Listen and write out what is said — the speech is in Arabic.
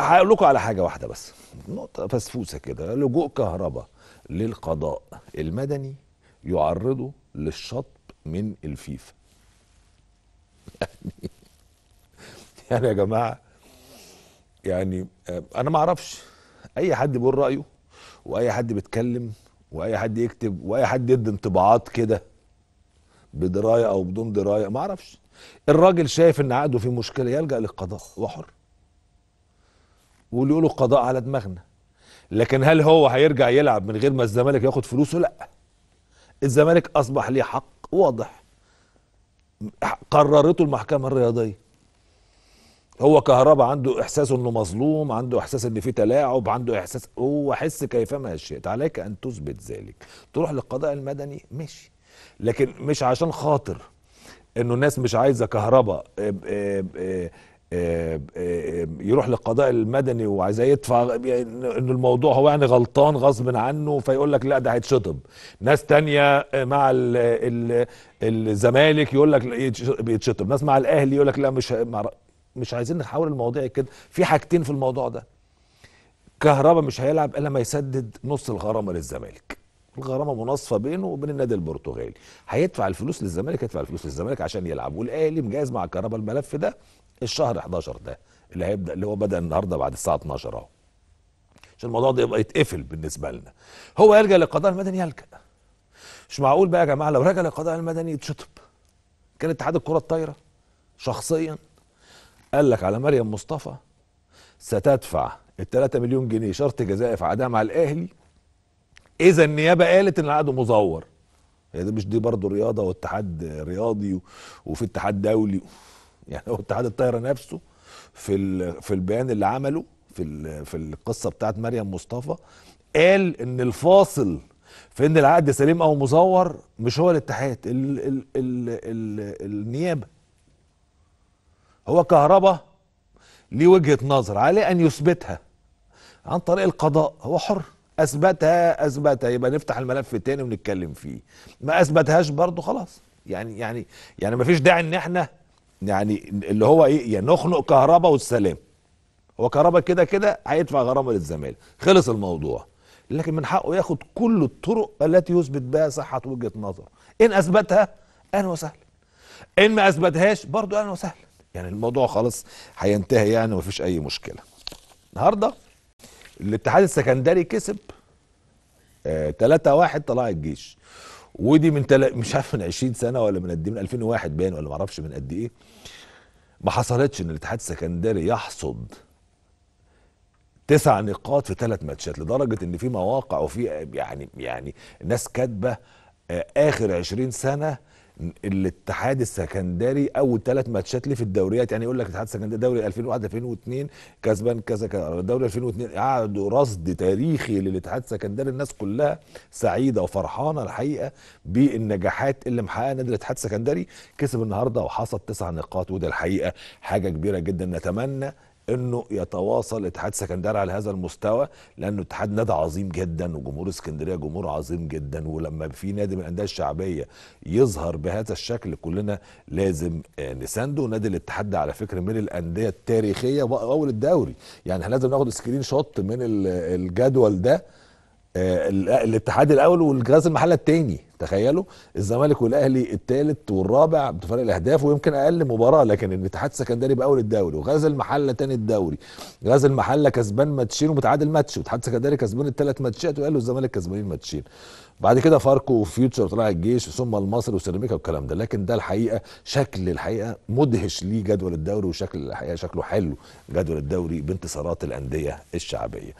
هقول لكم على حاجه واحده بس نقطه فسفوسه كده لجوء كهرباء للقضاء المدني يعرضه للشطب من الفيفا يعني يا جماعه يعني آه، انا ما اعرفش اي حد بيقول رايه واي حد بيتكلم واي حد يكتب واي حد يدي انطباعات كده بدرايه او بدون درايه ما اعرفش الراجل شايف ان عقده فيه مشكله يلجا للقضاء وحر ويقولوا له قضاء على دماغنا لكن هل هو هيرجع يلعب من غير ما الزمالك ياخد فلوسه لا الزمالك اصبح ليه حق واضح قررته المحكمه الرياضيه هو كهربا عنده احساس انه مظلوم عنده احساس ان في تلاعب عنده احساس هو حس كيفما شئت عليك ان تثبت ذلك تروح للقضاء المدني ماشي لكن مش عشان خاطر انه الناس مش عايزه كهرباء آه، آه، آه، آه، آه، آه، يروح للقضاء المدني وعايز يدفع ان الموضوع هو يعني غلطان غصب عنه فيقول لك لا ده هيتشطب ناس تانية مع الزمالك يقول لك بيتشطب ناس مع الاهلي يقول لك لا مش مش عايزين نحول المواضيع كده في حاجتين في الموضوع ده كهربا مش هيلعب الا ما يسدد نص الغرامه للزمالك الغرامه مناصفه بينه وبين النادي البرتغالي هيدفع الفلوس للزمالك هيدفع الفلوس للزمالك عشان يلعب والاهلي مجهز مع كهربا الملف ده الشهر 11 ده اللي هيبدا اللي هو بدا النهارده بعد الساعه 12 اهو عشان الموضوع ده يبقى يتقفل بالنسبه لنا هو يلجا للقضاء المدني يلجا مش معقول بقى يا جماعه لو رجع للقضاء المدني يتشطب كان اتحاد الكره الطايره شخصيا قال لك على مريم مصطفى ستدفع ال 3 مليون جنيه شرط جزائي في عداء مع الاهلي اذا النيابه قالت ان العقد مزور هي يعني ده مش دي برضه رياضه واتحاد رياضي وفي اتحاد دولي يعني هو اتحاد الطايره نفسه في في البيان اللي عمله في في القصه بتاعت مريم مصطفى قال ان الفاصل في ان العقد سليم او مزور مش هو الاتحاد ال ال ال ال النيابه هو كهربا ليه وجهه نظر عليه ان يثبتها عن طريق القضاء هو حر اثبتها اثبتها يبقى نفتح الملف تاني ونتكلم فيه ما اثبتهاش برضه خلاص يعني يعني يعني ما فيش داعي ان احنا يعني اللي هو ايه يعني نخنق كهرباء والسلام هو كهرباء كده كده هيدفع غرامه للزمالك خلص الموضوع لكن من حقه ياخد كل الطرق التي يثبت بها صحه وجهه نظره ان اثبتها اهلا وسهلا ان ما اثبتهاش برضه اهلا وسهلا يعني الموضوع خلاص هينتهي يعني ومفيش اي مشكله النهارده الاتحاد السكندري كسب 3 آه، 1 طلع الجيش ودي من تل... مش عارف من 20 سنه ولا من قد إيه، من 2001 باين ولا ما اعرفش من قد ايه ما حصلتش ان الاتحاد السكندري يحصد تسع نقاط في ثلاث ماتشات لدرجه ان في مواقع وفي يعني يعني ناس كاتبه آه، اخر 20 سنه الاتحاد السكندري اول ثلاث ماتشات ليه في الدوريات يعني يقول لك الاتحاد السكندري دوري 2001 2002 كسبان كذا كذا دوري 2002 قعدوا رصد تاريخي للاتحاد السكندري الناس كلها سعيده وفرحانه الحقيقه بالنجاحات اللي محققها نادي الاتحاد السكندري كسب النهارده وحصد تسع نقاط وده الحقيقه حاجه كبيره جدا نتمنى انه يتواصل اتحاد سكندري على هذا المستوى لانه اتحاد نادي عظيم جدا وجمهور اسكندريه جمهور عظيم جدا ولما في نادي من الانديه الشعبيه يظهر بهذا الشكل كلنا لازم آه، نسانده نادي الاتحاد على فكره من الانديه التاريخيه اول الدوري يعني لازم ناخد سكرين شوت من الجدول ده آه، الاتحاد الاول والجهاز المحله الثاني تخيلوا الزمالك والاهلي الثالث والرابع بفرق الاهداف ويمكن اقل مباراه لكن الاتحاد السكندري باول الدوري وغزل المحله ثاني الدوري غزل المحله كسبان ماتشين ومتعادل ماتش والاتحاد السكندري كسبان الثلاث ماتشات له الزمالك كسبانين ماتشين بعد كده فاركو وفيوتشر وطلع الجيش ثم المصري وسيراميكا والكلام ده لكن ده الحقيقه شكل الحقيقه مدهش ليه جدول الدوري وشكل الحقيقه شكله حلو جدول الدوري بانتصارات الانديه الشعبيه